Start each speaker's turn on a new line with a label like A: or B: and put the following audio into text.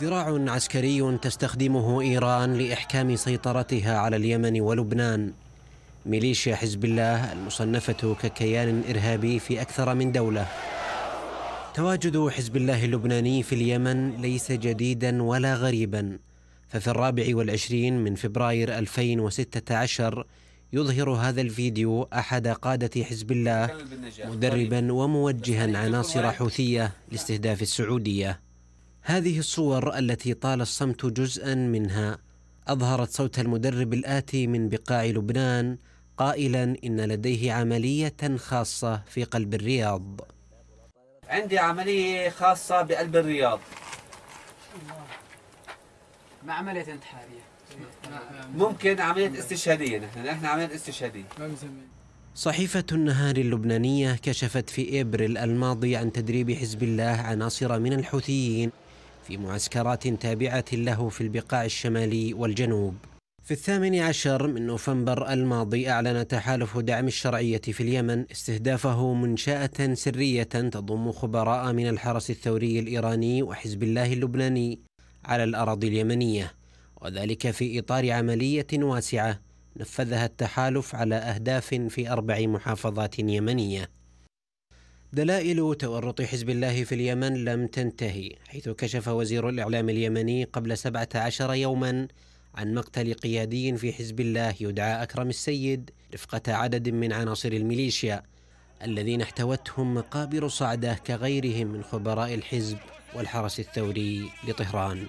A: ذراع عسكري تستخدمه إيران لإحكام سيطرتها على اليمن ولبنان ميليشيا حزب الله المصنفة ككيان إرهابي في أكثر من دولة تواجد حزب الله اللبناني في اليمن ليس جديدا ولا غريبا ففي الرابع والعشرين من فبراير 2016 يظهر هذا الفيديو أحد قادة حزب الله مدربا وموجها عناصر حوثية لاستهداف السعودية هذه الصور التي طال الصمت جزءا منها اظهرت صوت المدرب الاتي من بقاع لبنان قائلا ان لديه عمليه خاصه في قلب الرياض. عندي عمليه خاصه بقلب الرياض. ما عمليه انتحاريه. ممكن عمليه استشهاديه نحن، نحن عمليه استشهاديه. صحيفة النهار اللبنانية كشفت في إبريل الماضي عن تدريب حزب الله عناصر من الحوثيين في معسكرات تابعة له في البقاع الشمالي والجنوب في الثامن عشر من نوفمبر الماضي أعلن تحالف دعم الشرعية في اليمن استهدافه منشأة سرية تضم خبراء من الحرس الثوري الإيراني وحزب الله اللبناني على الأراضي اليمنية وذلك في إطار عملية واسعة نفذها التحالف على أهداف في أربع محافظات يمنية دلائل تورط حزب الله في اليمن لم تنتهي حيث كشف وزير الإعلام اليمني قبل 17 يوما عن مقتل قيادي في حزب الله يدعى أكرم السيد رفقة عدد من عناصر الميليشيا الذين احتوتهم مقابر صعدة كغيرهم من خبراء الحزب والحرس الثوري لطهران